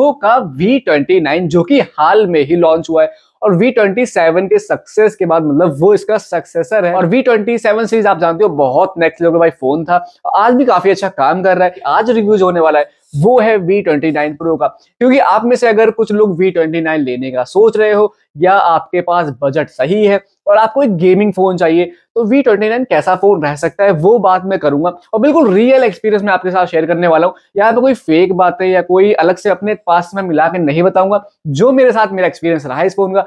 Vivo का V29 जो कि हाल में ही लॉन्च हुआ है और V27 के सक्सेस के बाद मतलब वो इसका सक्सेसर है और V27 सीरीज आप जानते हो बहुत नेक्स्ट लेवल भाई फोन था और आज भी काफी अच्छा काम कर रहा है आज रिव्यूज होने वाला है वो है V29 Pro का क्योंकि आप में से अगर कुछ लोग V29 लेने का सोच रहे हो या आपके पास बजट सही है और आपको एक गेमिंग फोन चाहिए तो वी ट्वेंटी नाइन कैसा फोन रह सकता है वो बात मैं करूंगा और बिल्कुल रियल एक्सपीरियंस मैं आपके साथ शेयर करने वाला हूँ यहाँ पे कोई फेक बात है या कोई अलग से अपने पास में मिला के नहीं बताऊंगा जो मेरे साथ मेरा एक्सपीरियंस रहा है इस फोन का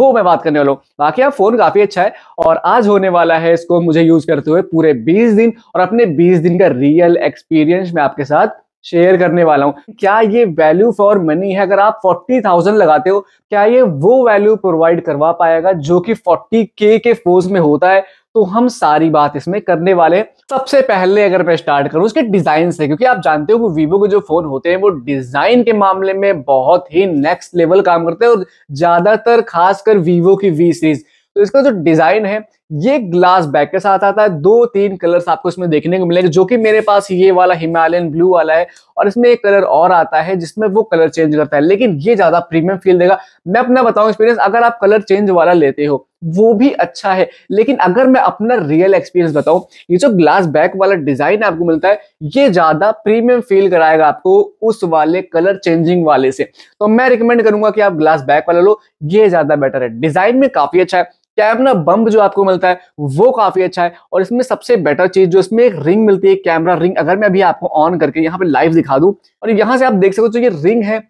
वो मैं बात करने वाला हूँ बाकी आप हाँ, फोन काफी अच्छा है और आज होने वाला है इसको मुझे यूज करते हुए पूरे बीस दिन और अपने बीस दिन का रियल एक्सपीरियंस मैं आपके साथ शेयर करने वाला हूं क्या ये वैल्यू फॉर मनी है अगर आप फोर्टी थाउजेंड लगाते हो क्या ये वो वैल्यू प्रोवाइड करवा पाएगा जो कि फोर्टी के के फोर्स में होता है तो हम सारी बात इसमें करने वाले हैं सबसे पहले अगर मैं स्टार्ट करूं उसके डिजाइन से क्योंकि आप जानते हो कि वीवो के जो फोन होते हैं वो डिजाइन के मामले में बहुत ही नेक्स्ट लेवल काम करते हैं और ज्यादातर खासकर वीवो की वी सीरीज तो इसका जो डिजाइन है ये ग्लास बैग के साथ आता है दो तीन कलर्स आपको इसमें देखने को मिलेंगे जो कि मेरे पास ये वाला हिमालयन ब्लू वाला है और इसमें एक कलर और आता है जिसमें वो कलर चेंज करता है लेकिन ये ज्यादा प्रीमियम फील देगा मैं अपना बताऊं एक्सपीरियंस अगर आप कलर चेंज वाला लेते हो वो भी अच्छा है लेकिन अगर मैं अपना रियल एक्सपीरियंस बताऊं ये जो ग्लास बैक वाला डिजाइन आपको मिलता है ये ज्यादा प्रीमियम फील कराएगा आपको उस वाले कलर चेंजिंग वाले से तो मैं रिकमेंड करूंगा कि आप ग्लास बैक वाला लो ये ज्यादा बेटर है डिजाइन में काफी अच्छा है कैमरा बम्ब जो आपको मिलता है वो काफी अच्छा है और इसमें सबसे बेटर चीज जो इसमें एक रिंग मिलती है कैमरा रिंग अगर मैं अभी आपको ऑन करके यहाँ पे लाइव दिखा दूं और यहाँ से आप देख सकते जो तो ये रिंग है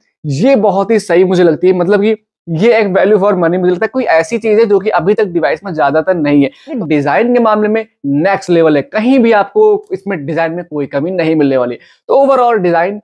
ये बहुत ही सही मुझे लगती है मतलब कि ये एक वैल्यू फॉर मनी मुझे लगता है कोई ऐसी चीज है जो कि अभी तक डिवाइस में ज्यादातर नहीं है डिजाइन के मामले में नेक्स्ट लेवल है कहीं भी आपको इसमें डिजाइन में कोई कमी नहीं मिलने वाली तो ओवरऑल डिजाइन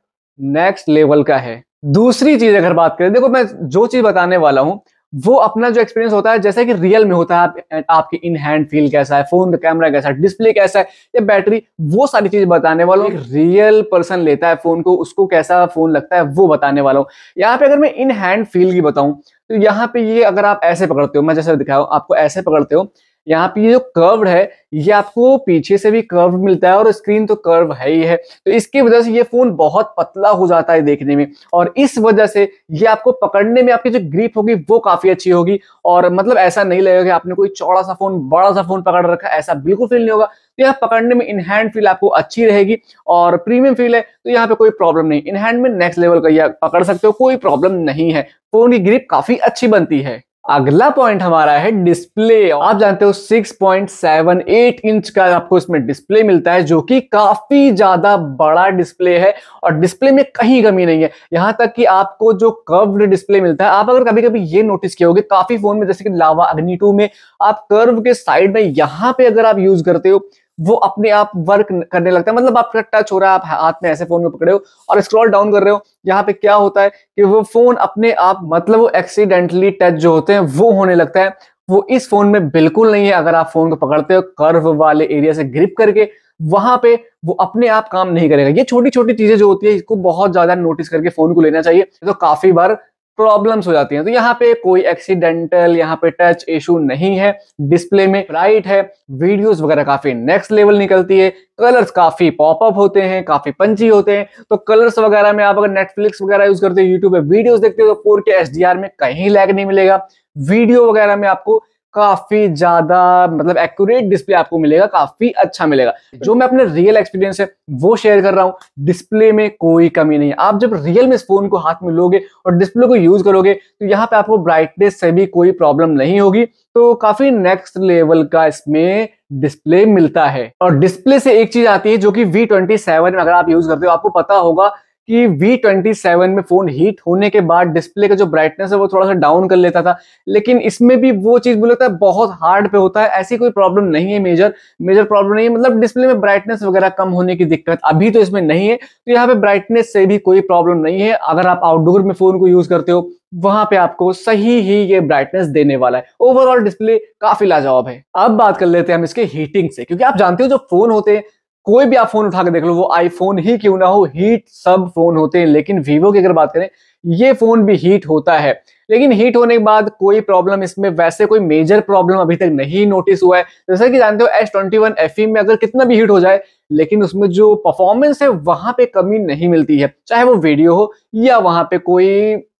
नेक्स्ट लेवल का है दूसरी चीज अगर बात करें देखो मैं जो चीज बताने वाला हूं वो अपना जो एक्सपीरियंस होता है जैसे कि रियल में होता है आप, आपके इन हैंड फील कैसा है फोन का कैमरा कैसा है डिस्प्ले कैसा है या बैटरी वो सारी चीज बताने वाला हूँ रियल पर्सन लेता है फोन को उसको कैसा फोन लगता है वो बताने वाला हूँ यहाँ पे अगर मैं इन हैंड फील की बताऊं तो यहाँ पे ये अगर आप ऐसे पकड़ते हो मैं जैसे दिखाऊँ आपको ऐसे पकड़ते हो यहाँ पे ये जो कर्व है ये आपको पीछे से भी कर्व मिलता है और स्क्रीन तो कर्व है ही है तो इसकी वजह से ये फोन बहुत पतला हो जाता है देखने में और इस वजह से ये आपको पकड़ने में आपकी जो ग्रिप होगी वो काफी अच्छी होगी और मतलब ऐसा नहीं लगेगा कि आपने कोई चौड़ा सा फोन बड़ा सा फोन पकड़ रखा ऐसा बिल्कुल फील नहीं होगा तो यहाँ पकड़ने में इनहैंड फील आपको अच्छी रहेगी और प्रीमियम फील है तो यहाँ पे कोई प्रॉब्लम नहीं इनहैंड में नेक्स्ट लेवल का यह पकड़ सकते हो कोई प्रॉब्लम नहीं है फोन की ग्रिप काफी अच्छी बनती है अगला पॉइंट हमारा है डिस्प्ले आप जानते हो 6.78 इंच का आपको इसमें डिस्प्ले मिलता है जो कि काफी ज्यादा बड़ा डिस्प्ले है और डिस्प्ले में कहीं कमी नहीं है यहां तक कि आपको जो कर्व्ड डिस्प्ले मिलता है आप अगर कभी कभी ये नोटिस किया होगा काफी फोन में जैसे कि लावा अग्नि टू में आप कर्व के साइड में यहां पे अगर आप यूज करते हो वो अपने आप वर्क करने लगता है मतलब आपका टच हो रहा है आप हाथ में ऐसे फोन को पकड़े हो और स्क्रॉल डाउन कर रहे हो यहाँ पे क्या होता है कि वो फोन अपने आप मतलब वो एक्सीडेंटली टच जो होते हैं वो होने लगता है वो इस फोन में बिल्कुल नहीं है अगर आप फोन को पकड़ते हो कर्व वाले एरिया से ग्रिप करके वहां पे वो अपने आप काम नहीं करेगा ये छोटी छोटी चीजें जो होती है इसको बहुत ज्यादा नोटिस करके फोन को लेना चाहिए तो काफी बार प्रॉब्लम्स हो जाती हैं तो यहाँ पे कोई एक्सीडेंटल यहाँ पे टच इशू नहीं है डिस्प्ले में राइट है वीडियोस वगैरह काफी नेक्स्ट लेवल निकलती है कलर्स काफी पॉपअप होते हैं काफी पंची होते हैं तो कलर्स वगैरह में आप अगर नेटफ्लिक्स वगैरह यूज करते हो यूट्यूब पे वीडियोस देखते हो तो फोर के एच में कहीं लैग नहीं मिलेगा वीडियो वगैरह में आपको काफी ज्यादा मतलब एक्यूरेट डिस्प्ले आपको मिलेगा काफी अच्छा मिलेगा जो मैं अपने रियल एक्सपीरियंस है वो शेयर कर रहा हूँ डिस्प्ले में कोई कमी नहीं आप जब रियल में इस फोन को हाथ में लोगे और डिस्प्ले को यूज करोगे तो यहाँ पे आपको ब्राइटनेस से भी कोई प्रॉब्लम नहीं होगी तो काफी नेक्स्ट लेवल का इसमें डिस्प्ले मिलता है और डिस्प्ले से एक चीज आती है जो कि वी सेवन में अगर आप यूज करते हो आपको पता होगा कि V27 में फोन हीट होने के बाद डिस्प्ले का जो ब्राइटनेस है वो थोड़ा सा डाउन कर लेता था लेकिन इसमें भी वो चीज मुझे लगता है बहुत हार्ड पे होता है ऐसी कोई प्रॉब्लम नहीं है मेजर मेजर प्रॉब्लम नहीं है मतलब डिस्प्ले में ब्राइटनेस वगैरह कम होने की दिक्कत अभी तो इसमें नहीं है तो यहाँ पे ब्राइटनेस से भी कोई प्रॉब्लम नहीं है अगर आप आउटडोर में फोन को यूज करते हो वहां पे आपको सही ही ये ब्राइटनेस देने वाला है ओवरऑल डिस्प्ले काफी लाजवाब है अब बात कर लेते हैं हम इसके हीटिंग से क्योंकि आप जानते हो जो फोन होते हैं कोई भी आप फोन उठा के देख लो वो आईफोन ही क्यों ना हो हीट सब फोन होते हैं लेकिन वीवो की अगर बात करें ये फोन भी हीट होता है लेकिन हीट होने के बाद कोई प्रॉब्लम इसमें वैसे कोई मेजर प्रॉब्लम अभी तक नहीं नोटिस हुआ है जैसा कि जानते हो एस ट्वेंटी वन एफ में अगर कितना भी हीट हो जाए लेकिन उसमें जो परफॉर्मेंस है वहां पे कमी नहीं मिलती है चाहे वो वीडियो हो या वहां पे कोई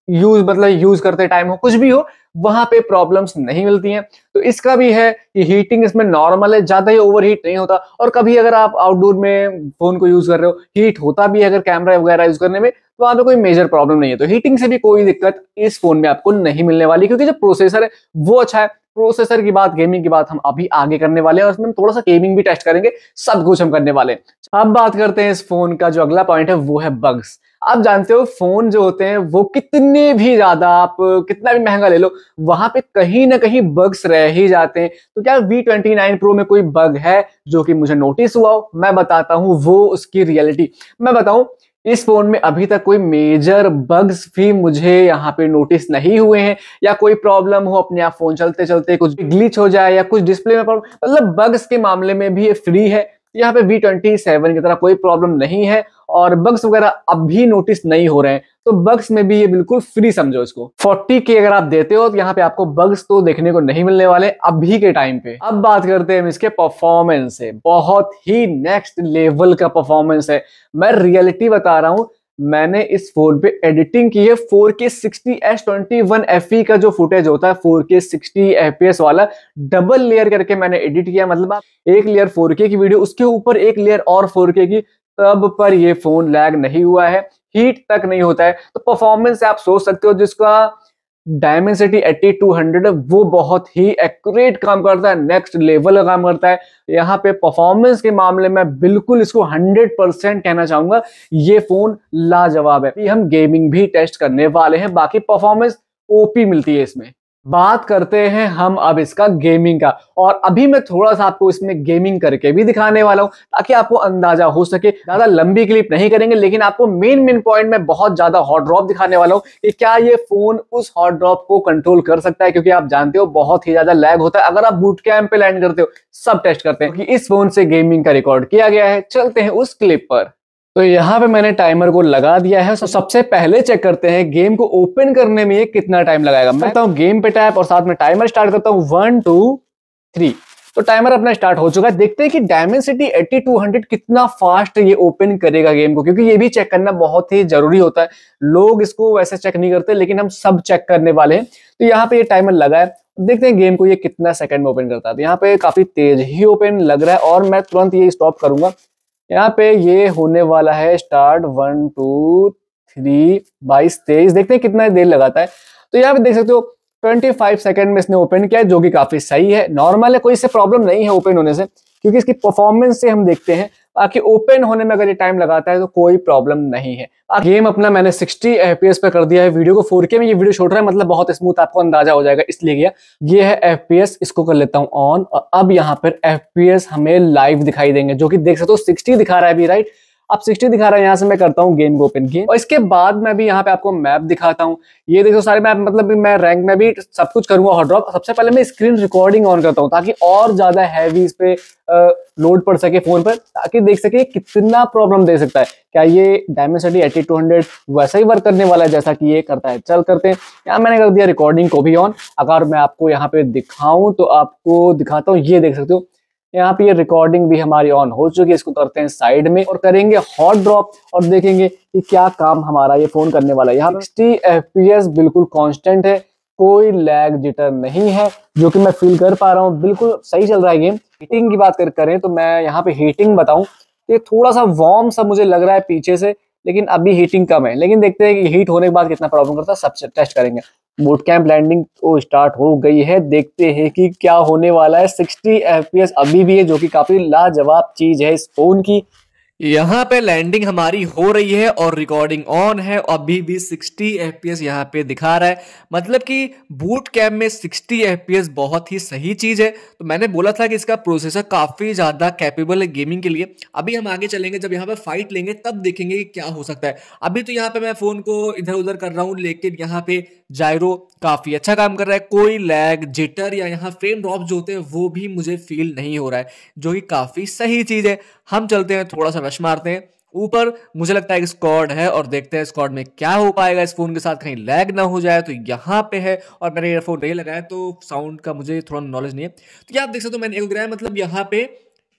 यूज मतलब यूज करते टाइम हो कुछ भी हो वहां पे प्रॉब्लम्स नहीं मिलती हैं तो इसका भी है कि हीटिंग इसमें नॉर्मल है ज्यादा ही ओवर हीट नहीं होता और कभी अगर आप आउटडोर में फोन को यूज कर रहे हो हीट होता भी है अगर कैमरा वगैरह यूज करने में तो वहां पर तो कोई मेजर प्रॉब्लम नहीं है तो हीटिंग से भी कोई दिक्कत इस फोन में आपको नहीं मिलने वाली क्योंकि जो प्रोसेसर है वो अच्छा है प्रोसेसर की बात गेमिंग की बात हम अभी आगे करने वाले हैं और इसमें थोड़ा सा गेमिंग भी टेस्ट करेंगे सब कुछ हम करने वाले अब बात करते हैं इस फोन का जो अगला पॉइंट है वो है बग्स आप जानते हो फोन जो होते हैं वो कितने भी ज्यादा आप कितना भी महंगा ले लो वहां पे कहीं ना कहीं बग्स रह ही जाते हैं तो क्या वी ट्वेंटी नाइन प्रो में कोई बग है जो कि मुझे नोटिस हुआ हो मैं बताता हूँ वो उसकी रियलिटी मैं बताऊं इस फोन में अभी तक कोई मेजर बग्स भी मुझे यहाँ पे नोटिस नहीं हुए हैं या कोई प्रॉब्लम हो अपने आप फोन चलते चलते कुछ ग्लिच हो जाए या कुछ डिस्प्ले में प्रॉब्लम मतलब बग्स के मामले में भी ये फ्री है यहाँ पे वी ट्वेंटी सेवन की तरह कोई प्रॉब्लम नहीं है और बग्स वगैरह अब भी नोटिस नहीं हो रहे हैं तो बग्स में भी ये बिल्कुल फ्री समझो इसको 40 के अगर आप देते हो तो यहाँ पे आपको बग्स तो देखने को नहीं मिलने वाले अभी के टाइम पे अब बात करते हैं इसके परफॉर्मेंस से बहुत ही नेक्स्ट लेवल का परफॉर्मेंस है मैं रियलिटी बता रहा हूँ मैंने इस फोन पे एडिटिंग की है 4K 60S21FE e का जो फुटेज होता है 4K 60fps वाला डबल लेयर करके मैंने एडिट किया मतलब आप एक लेयर 4K की वीडियो उसके ऊपर एक लेयर और 4K की तब पर यह फोन लैग नहीं हुआ है हीट तक नहीं होता है तो परफॉर्मेंस आप सोच सकते हो जिसका डायमेंसिटी एट्टी टू हंड्रेड वो बहुत ही एक्यूरेट काम करता है नेक्स्ट लेवल का काम करता है यहाँ पे परफॉर्मेंस के मामले में बिल्कुल इसको हंड्रेड परसेंट कहना चाहूंगा ये फोन लाजवाब है हम गेमिंग भी टेस्ट करने वाले हैं बाकी परफॉर्मेंस ओपी मिलती है इसमें बात करते हैं हम अब इसका गेमिंग का और अभी मैं थोड़ा सा आपको इसमें गेमिंग करके भी दिखाने वाला हूं ताकि आपको अंदाजा हो सके ज्यादा लंबी क्लिप नहीं करेंगे लेकिन आपको मेन मेन पॉइंट में बहुत ज्यादा हॉट ड्रॉप दिखाने वाला हूं कि क्या ये फोन उस हॉट ड्रॉप को कंट्रोल कर सकता है क्योंकि आप जानते हो बहुत ही ज्यादा लैग होता है अगर आप बूट कैम्प पे लैंड करते हो सब टेस्ट करते हैं कि इस फोन से गेमिंग का रिकॉर्ड किया गया है चलते हैं उस क्लिप पर तो यहाँ पे मैंने टाइमर को लगा दिया है तो सबसे पहले चेक करते हैं गेम को ओपन करने में ये कितना टाइम लगाएगा मैं करता हूँ गेम पे टैप और साथ में टाइमर स्टार्ट करता हूँ वन टू थ्री तो टाइमर अपना स्टार्ट हो चुका है देखते हैं कि Dimensity eighty two hundred कितना फास्ट ये ओपन करेगा गेम को क्योंकि ये भी चेक करना बहुत ही जरूरी होता है लोग इसको वैसे चेक नहीं करते लेकिन हम सब चेक करने वाले हैं तो यहाँ पे ये टाइमर लगा है देखते हैं गेम को ये कितना सेकंड में ओपन करता है तो यहाँ पे काफी तेज ही ओपन लग रहा है और मैं तुरंत ये स्टॉप करूंगा यहाँ पे ये होने वाला है स्टार्ट वन टू थ्री बाईस तेईस देखते हैं कितना देर लगाता है तो यहाँ पे देख सकते हो 25 सेकंड में इसने ओपन किया है जो कि काफी सही है नॉर्मल है कोई इससे प्रॉब्लम नहीं है ओपन होने से क्योंकि इसकी परफॉर्मेंस से हम देखते हैं बाकी ओपन होने में अगर ये टाइम लगाता है तो कोई प्रॉब्लम नहीं है गेम अपना मैंने 60 एफ पे कर दिया है वीडियो को 4K में ये वीडियो छोड़ रहा है मतलब बहुत स्मूथ आपको अंदाजा हो जाएगा इसलिए गया ये है एफ इसको कर लेता हूँ ऑन और अब यहाँ पर एफ हमें लाइव दिखाई देंगे जो कि देख सकते हो सिक्सटी दिखा रहा है अभी राइट आप 60 दिखा रहा है यहाँ से मैं करता हूँ गेम को ओपन गेम और इसके बाद मैं भी यहाँ पे आपको मैप दिखाता हूँ ये देखो सारे मैप मतलब मैं रैंक में भी सब कुछ करूंगा हॉट ड्रॉप सबसे पहले मैं स्क्रीन रिकॉर्डिंग ऑन करता हूँ ताकि और ज्यादा हैवी इस पे लोड पड़ सके फोन पर ताकि देख सके कितना प्रॉब्लम दे सकता है क्या ये डायमंड एटी टू हंड्रेड वैसा ही वर्क करने वाला है जैसा कि ये करता है चल करते हैं यहाँ मैंने कर दिया रिकॉर्डिंग को भी ऑन अगर मैं आपको यहाँ पे दिखाऊं तो आपको दिखाता हूँ ये देख सकते हो यहाँ पे ये रिकॉर्डिंग भी हमारी ऑन हो चुकी है इसको करते हैं साइड में और करेंगे हॉट ड्रॉप और देखेंगे कि क्या काम हमारा ये फोन करने वाला है यहाँ सिक्सटी एफ बिल्कुल कॉन्स्टेंट है कोई लैग जिटर नहीं है जो कि मैं फील कर पा रहा हूँ बिल्कुल सही चल रहा है गेम हीटिंग की बात कर करें तो मैं यहाँ पे हीटिंग बताऊं तो ये थोड़ा सा वार्म सा मुझे लग रहा है पीछे से लेकिन अभी हीटिंग कम है लेकिन देखते हैं कि हीट होने के बाद कितना प्रॉब्लम करता है सबसे टेस्ट करेंगे बोट कैंप लैंडिंग तो स्टार्ट हो गई है देखते हैं कि क्या होने वाला है सिक्सटी एफ अभी भी है जो कि काफी लाजवाब चीज है इस फोन की यहाँ पे लैंडिंग हमारी हो रही है और रिकॉर्डिंग ऑन है अभी भी 60 एफ पी एस यहाँ पे दिखा रहा है मतलब कि बूट कैम में 60 एफ पी एस बहुत ही सही चीज़ है तो मैंने बोला था कि इसका प्रोसेसर काफ़ी ज़्यादा कैपेबल है गेमिंग के लिए अभी हम आगे चलेंगे जब यहाँ पे फाइट लेंगे तब देखेंगे कि क्या हो सकता है अभी तो यहाँ पे मैं फ़ोन को इधर उधर कर रहा हूँ लेकिन यहाँ पे जायरो काफ़ी अच्छा काम कर रहा है कोई लैग जिटर या यहाँ फ्रेम ड्रॉप जो होते हैं वो भी मुझे फील नहीं हो रहा है जो कि काफ़ी सही चीज़ है हम चलते हैं थोड़ा सा रश मारते हैं ऊपर मुझे लगता है स्कॉड है और देखते हैं स्कॉड में क्या हो पाएगा इस फोन के साथ कहीं लैग ना हो जाए तो यहाँ पे है और मैंने ईयरफोन नहीं लगाया तो साउंड का मुझे थोड़ा नॉलेज नहीं है तो क्या आप देख सकते हो मैंने एक मतलब यहाँ पे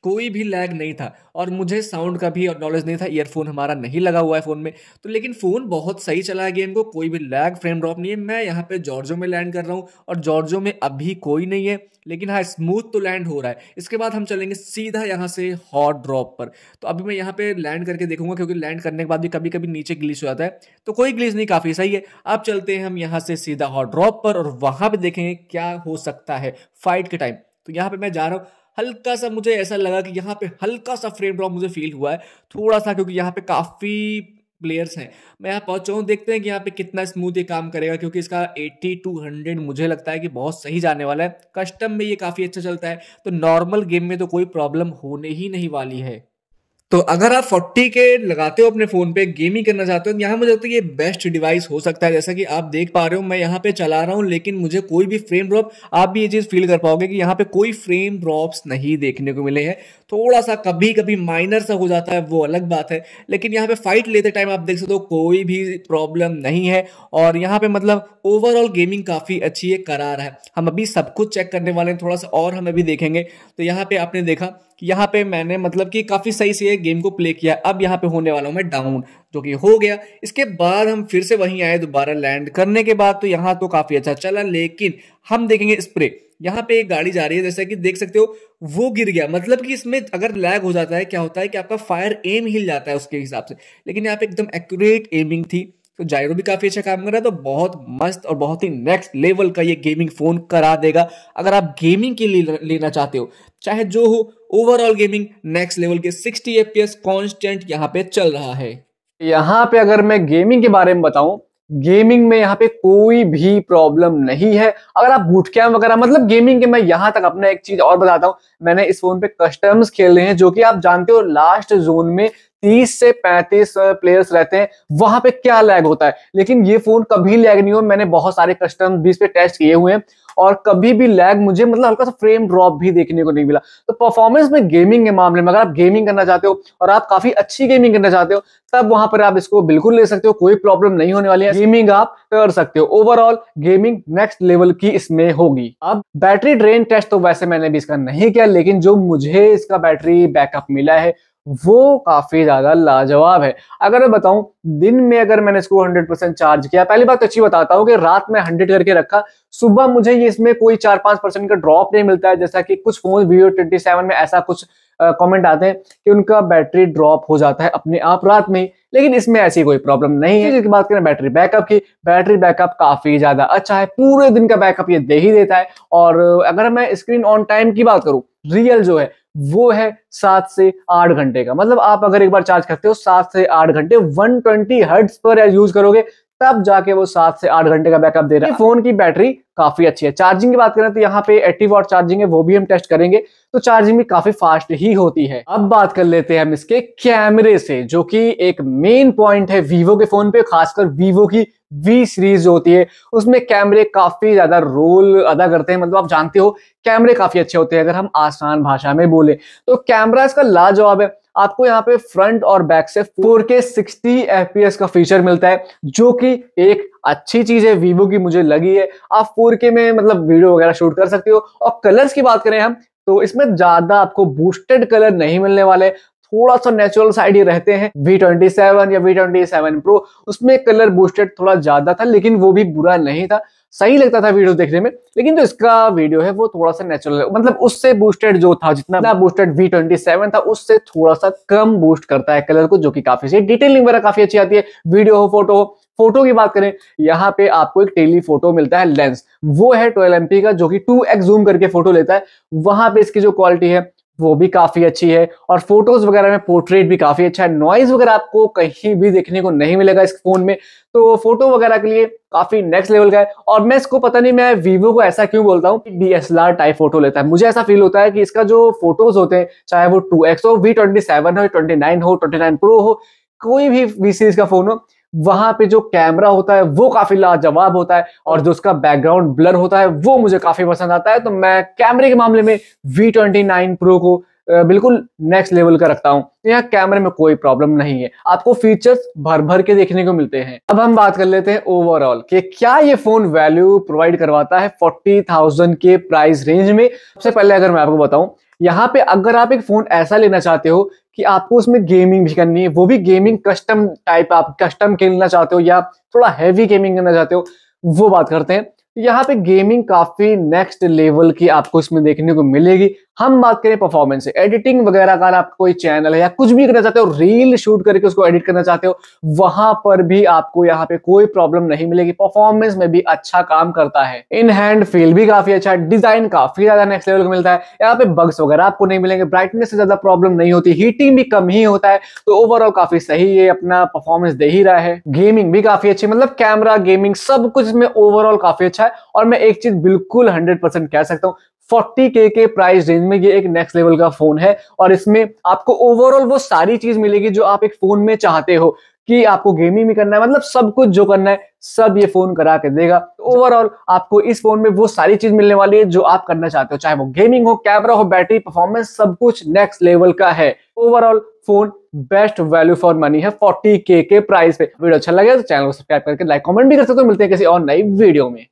कोई भी लैग नहीं था और मुझे साउंड का भी नॉलेज नहीं था ईयरफोन हमारा नहीं लगा हुआ है फ़ोन में तो लेकिन फ़ोन बहुत सही चला है गेम को कोई भी लैग फ्रेम ड्रॉप नहीं है मैं यहाँ पे जॉर्जो में लैंड कर रहा हूँ और जॉर्जो में अभी कोई नहीं है लेकिन हाँ स्मूथ तो लैंड हो रहा है इसके बाद हम चलेंगे सीधा यहाँ से हॉट ड्रॉप पर तो अभी मैं यहाँ पे लैंड करके देखूंगा क्योंकि लैंड करने के बाद भी कभी कभी नीचे ग्लिच हो जाता है तो कोई ग्लिच नहीं काफ़ी सही है अब चलते हैं हम यहाँ से सीधा हॉट ड्रॉप पर और वहाँ पर देखेंगे क्या हो सकता है फाइट के टाइम तो यहाँ पर मैं जा रहा हूँ हल्का सा मुझे ऐसा लगा कि यहाँ पे हल्का सा फ्रेम ड्रॉप मुझे फील हुआ है थोड़ा सा क्योंकि यहाँ पे काफ़ी प्लेयर्स हैं मैं यहाँ पहुँचा हूँ देखते हैं कि यहाँ पे कितना स्मूथ ये काम करेगा क्योंकि इसका 80 टू 100 मुझे लगता है कि बहुत सही जाने वाला है कस्टम में ये काफ़ी अच्छा चलता है तो नॉर्मल गेम में तो कोई प्रॉब्लम होने ही नहीं वाली है तो अगर आप 40 के लगाते हो अपने फ़ोन पे गेमिंग करना चाहते हो तो यहाँ मुझे लगता है ये बेस्ट डिवाइस हो सकता है जैसा कि आप देख पा रहे हो मैं यहाँ पे चला रहा हूँ लेकिन मुझे कोई भी फ्रेम ड्रॉप आप भी ये चीज़ फील कर पाओगे कि यहाँ पे कोई फ्रेम ड्रॉप्स नहीं देखने को मिले हैं थोड़ा सा कभी कभी माइनर सा हो जाता है वो अलग बात है लेकिन यहाँ पे फाइट लेते टाइम आप देख सकते हो कोई भी प्रॉब्लम नहीं है और यहाँ पे मतलब ओवरऑल गेमिंग काफ़ी अच्छी है करार है हम अभी सब कुछ चेक करने वाले हैं थोड़ा सा और हम अभी देखेंगे तो यहाँ पे आपने देखा यहाँ पे मैंने मतलब कि काफ़ी सही से गेम को प्ले किया अब यहाँ पे होने वाला हूँ मैं डाउन जो कि हो गया इसके बाद हम फिर से वहीं आए दोबारा लैंड करने के बाद तो यहाँ तो काफ़ी अच्छा चला लेकिन हम देखेंगे स्प्रे यहाँ पे एक गाड़ी जा रही है जैसा कि देख सकते हो वो गिर गया मतलब कि इसमें अगर लैग हो जाता है क्या होता है कि आपका फायर एम हिल जाता है उसके हिसाब से लेकिन यहाँ पे एकदम एक्यूरेट एमिंग थी तो जायरो भी काफ़ी अच्छा काम कर रहा है तो बहुत मस्त और बहुत ही नेक्स्ट लेवल का ये गेमिंग फ़ोन करा देगा अगर आप गेमिंग के लिए लेना चाहते हो चाहे जो हो ओवरऑल गेमिंग नेक्स्ट लेवल के सिक्सटी एफ कांस्टेंट यहाँ पे चल रहा है यहाँ पे अगर मैं गेमिंग के बारे में बताऊं गेमिंग में यहाँ पे कोई भी प्रॉब्लम नहीं है अगर आप बूट कैम वगैरह मतलब गेमिंग के मैं यहां तक अपना एक चीज और बताता हूँ मैंने इस फोन पे कस्टम्स खेले हैं जो कि आप जानते हो लास्ट जोन में तीस से पैंतीस प्लेयर्स रहते हैं वहां पे क्या लैग होता है लेकिन ये फोन कभी लैग नहीं हो मैंने बहुत सारे कस्टम बीस पे टेस्ट किए हुए हैं और कभी भी लैग मुझे मतलब हल्का सा फ्रेम ड्रॉप भी देखने को नहीं मिला तो परफॉर्मेंस में गेमिंग के मामले में अगर आप गेमिंग करना चाहते हो और आप काफी अच्छी गेमिंग करना चाहते हो तब वहां पर आप इसको बिल्कुल ले सकते हो कोई प्रॉब्लम नहीं होने वाली है गेमिंग आप कर सकते हो ओवरऑल गेमिंग नेक्स्ट लेवल की इसमें होगी अब बैटरी ड्रेन टेस्ट तो वैसे मैंने भी इसका नहीं किया लेकिन जो मुझे इसका बैटरी बैकअप मिला है वो काफी ज्यादा लाजवाब है अगर मैं बताऊं दिन में अगर मैंने इसको 100 परसेंट चार्ज किया पहली बात तो अच्छी बताता हूं कि रात में 100 करके रखा सुबह मुझे ये इसमें कोई चार पांच परसेंट का ड्रॉप नहीं मिलता है जैसा कि कुछ फोन वीवो ट्वेंटी सेवन में ऐसा कुछ कमेंट आते हैं कि उनका बैटरी ड्रॉप हो जाता है अपने आप रात में लेकिन इसमें ऐसी कोई प्रॉब्लम नहीं है जिसकी बात करें बैटरी बैकअप की बैटरी बैकअप काफी ज्यादा अच्छा है पूरे दिन का बैकअप ये दे ही देता है और अगर मैं स्क्रीन ऑन टाइम की बात करूं रियल जो है वो है सात से आठ घंटे का मतलब आप अगर एक बार चार्ज करते हो सात से आठ घंटे 120 ट्वेंटी हर्ट्स पर यूज करोगे तब जाके वो सात से आठ घंटे का बैकअप दे रहा है फोन की बैटरी काफी अच्छी है चार्जिंग की बात करें तो यहाँ पे 80 वॉट चार्जिंग है वो भी हम टेस्ट करेंगे तो चार्जिंग भी काफी फास्ट ही होती है अब बात कर लेते हैं हम इसके कैमरे से जो कि एक मेन पॉइंट है वीवो के फोन पे खासकर वीवो की वी सीरीज जो होती है उसमें कैमरे काफी ज्यादा रोल अदा करते हैं मतलब आप जानते हो कैमरे काफी अच्छे होते हैं अगर हम आसान भाषा में बोले तो कैमरा इसका लाजवाब है आपको यहाँ पे फ्रंट और बैक से 4K 60 FPS का फीचर मिलता है जो कि एक अच्छी चीज है वीवो की मुझे लगी है आप 4K में मतलब वीडियो वगैरह शूट कर सकते हो और कलर्स की बात करें हम तो इसमें ज्यादा आपको बूस्टेड कलर नहीं मिलने वाले थोड़ा सा नेचुरल साइड ही रहते हैं वी ट्वेंटी सेवन या वी ट्वेंटी सेवन प्रो उसमें कलर बूस्टेड थोड़ा ज्यादा था लेकिन वो भी बुरा नहीं था सही लगता था वीडियो देखने में लेकिन जो इसका वीडियो है वो थोड़ा सा नेचुरल मतलब उससे बूस्टेड जो था जितना बूस्टेड वी ट्वेंटी सेवन था उससे थोड़ा सा कम बूस्ट करता है कलर को जो कि काफी सही डिटेलिंग वगैरह काफी अच्छी आती है वीडियो हो फोटो हो फोटो की बात करें यहाँ पे आपको एक टेली फोटो मिलता है लेंस वो है ट्वेल्व एम का जो कि टू एक्स जूम करके फोटो लेता है वहां पे इसकी जो क्वालिटी है वो भी काफी अच्छी है और फोटोज वगैरह में पोर्ट्रेट भी काफी अच्छा है नॉइज वगैरह आपको कहीं भी देखने को नहीं मिलेगा इस फोन में तो फोटो वगैरह के लिए काफी नेक्स्ट लेवल का है और मैं इसको पता नहीं मैं वीवो को ऐसा क्यों बोलता हूँ डी एस टाइप फोटो लेता है मुझे ऐसा फील होता है कि इसका जो फोटोज होते हैं चाहे वो टू हो वी ट्वेंटी हो ट्वेंटी हो ट्वेंटी प्रो हो कोई भी वी सीरीज का फोन हो वहां पे जो कैमरा होता है वो काफी लाजवाब होता है और जो उसका बैकग्राउंड ब्लर होता है वो मुझे काफी पसंद आता है तो मैं कैमरे के मामले में वी ट्वेंटी नाइन प्रो को बिल्कुल नेक्स्ट लेवल का रखता हूँ तो यहाँ कैमरे में कोई प्रॉब्लम नहीं है आपको फीचर्स भर भर के देखने को मिलते हैं अब हम बात कर लेते हैं ओवरऑल कि क्या ये फोन वैल्यू प्रोवाइड करवाता है फोर्टी थाउजेंड के प्राइस रेंज में सबसे पहले अगर मैं आपको बताऊं यहाँ पे अगर आप एक फोन ऐसा लेना चाहते हो कि आपको उसमें गेमिंग भी करनी है वो भी गेमिंग कस्टम टाइप आप कस्टम खेलना चाहते हो या थोड़ा हैवी गेमिंग करना चाहते हो वो बात करते हैं यहाँ पे गेमिंग काफी नेक्स्ट लेवल की आपको इसमें देखने को मिलेगी हम बात करें परफॉर्मेंस एडिटिंग वगैरह का आप कोई चैनल है या कुछ भी करना चाहते हो रील शूट करके उसको एडिट करना चाहते हो वहां पर भी आपको यहाँ पे कोई प्रॉब्लम नहीं मिलेगी परफॉर्मेंस में भी अच्छा काम करता है इन हैंड फील भी काफी अच्छा है डिजाइन काफी ज्यादा नेक्स्ट लेवल का मिलता है यहाँ पे बग्स वगैरह आपको नहीं मिलेंगे ब्राइटनेस से ज्यादा प्रॉब्लम नहीं होती हीटिंग भी कम ही होता है तो ओवरऑल काफी सही ये अपना परफॉर्मेंस दे ही रहा है गेमिंग भी काफी अच्छी मतलब कैमरा गेमिंग सब कुछ इसमें ओवरऑल काफी अच्छा है और मैं एक चीज बिल्कुल हंड्रेड कह सकता हूँ फोर्टी के के प्राइस रेंज में ये एक नेक्स्ट लेवल का फोन है और इसमें आपको ओवरऑल वो सारी चीज मिलेगी जो आप एक फोन में चाहते हो कि आपको गेमिंग भी करना है मतलब सब कुछ जो करना है सब ये फोन करा के देगा ओवरऑल आपको इस फोन में वो सारी चीज मिलने वाली है जो आप करना चाहते हो चाहे वो गेमिंग हो कैमरा हो बैटरी परफॉर्मेंस सब कुछ नेक्स्ट लेवल का है overall phone best value for money है फोर्टी के प्राइस पे वीडियो अच्छा लगे तो चैनल को सब्सक्राइब करके लाइक कॉमेंट भी कर सकते हो मिलते हैं किसी और नई वीडियो में